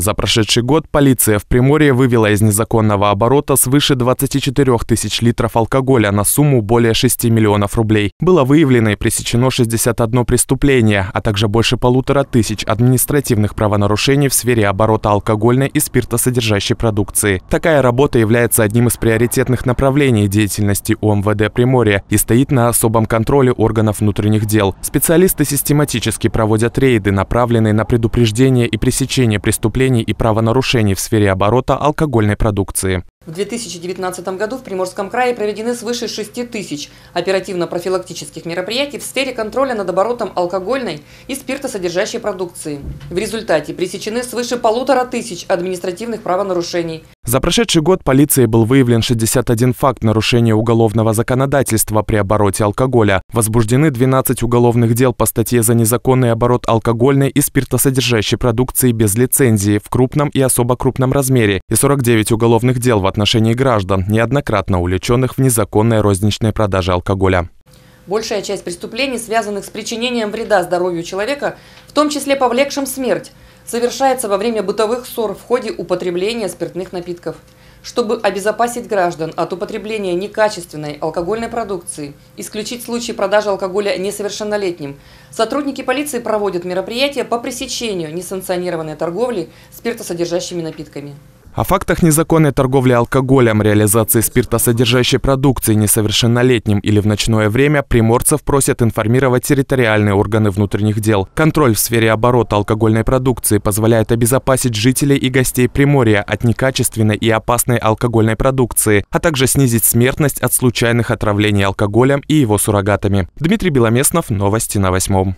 За прошедший год полиция в Приморье вывела из незаконного оборота свыше 24 тысяч литров алкоголя на сумму более 6 миллионов рублей. Было выявлено и пресечено 61 преступление, а также больше полутора тысяч административных правонарушений в сфере оборота алкогольной и спиртосодержащей продукции. Такая работа является одним из приоритетных направлений деятельности УМВД Приморья и стоит на особом контроле органов внутренних дел. Специалисты систематически проводят рейды, направленные на предупреждение и пресечение преступлений нарушений и правонарушений в сфере оборота алкогольной продукции. В 2019 году в Приморском крае проведены свыше 6 тысяч оперативно-профилактических мероприятий в сфере контроля над оборотом алкогольной и спиртосодержащей продукции. В результате пресечены свыше полутора тысяч административных правонарушений, за прошедший год полицией был выявлен 61 факт нарушения уголовного законодательства при обороте алкоголя. Возбуждены 12 уголовных дел по статье за незаконный оборот алкогольной и спиртосодержащей продукции без лицензии в крупном и особо крупном размере и 49 уголовных дел в отношении граждан, неоднократно увлеченных в незаконной розничной продаже алкоголя. Большая часть преступлений, связанных с причинением вреда здоровью человека, в том числе повлекшим смерть – совершается во время бытовых ссор в ходе употребления спиртных напитков. Чтобы обезопасить граждан от употребления некачественной алкогольной продукции, исключить случаи продажи алкоголя несовершеннолетним, сотрудники полиции проводят мероприятия по пресечению несанкционированной торговли спиртосодержащими напитками. О фактах незаконной торговли алкоголем, реализации спиртосодержащей продукции несовершеннолетним или в ночное время приморцев просят информировать территориальные органы внутренних дел. Контроль в сфере оборота алкогольной продукции позволяет обезопасить жителей и гостей Приморья от некачественной и опасной алкогольной продукции, а также снизить смертность от случайных отравлений алкоголем и его суррогатами. Дмитрий Беломеснов, новости на восьмом.